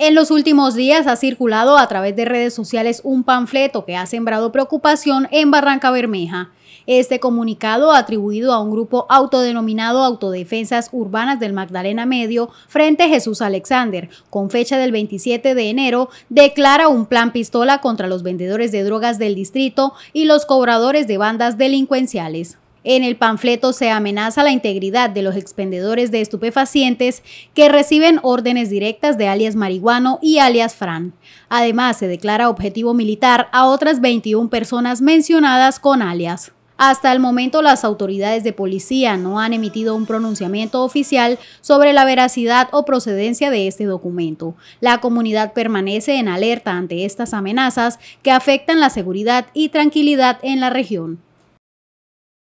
En los últimos días ha circulado a través de redes sociales un panfleto que ha sembrado preocupación en Barranca Bermeja. Este comunicado, atribuido a un grupo autodenominado Autodefensas Urbanas del Magdalena Medio, frente a Jesús Alexander, con fecha del 27 de enero, declara un plan pistola contra los vendedores de drogas del distrito y los cobradores de bandas delincuenciales. En el panfleto se amenaza la integridad de los expendedores de estupefacientes que reciben órdenes directas de alias Marihuano y alias Fran. Además, se declara objetivo militar a otras 21 personas mencionadas con alias. Hasta el momento las autoridades de policía no han emitido un pronunciamiento oficial sobre la veracidad o procedencia de este documento. La comunidad permanece en alerta ante estas amenazas que afectan la seguridad y tranquilidad en la región.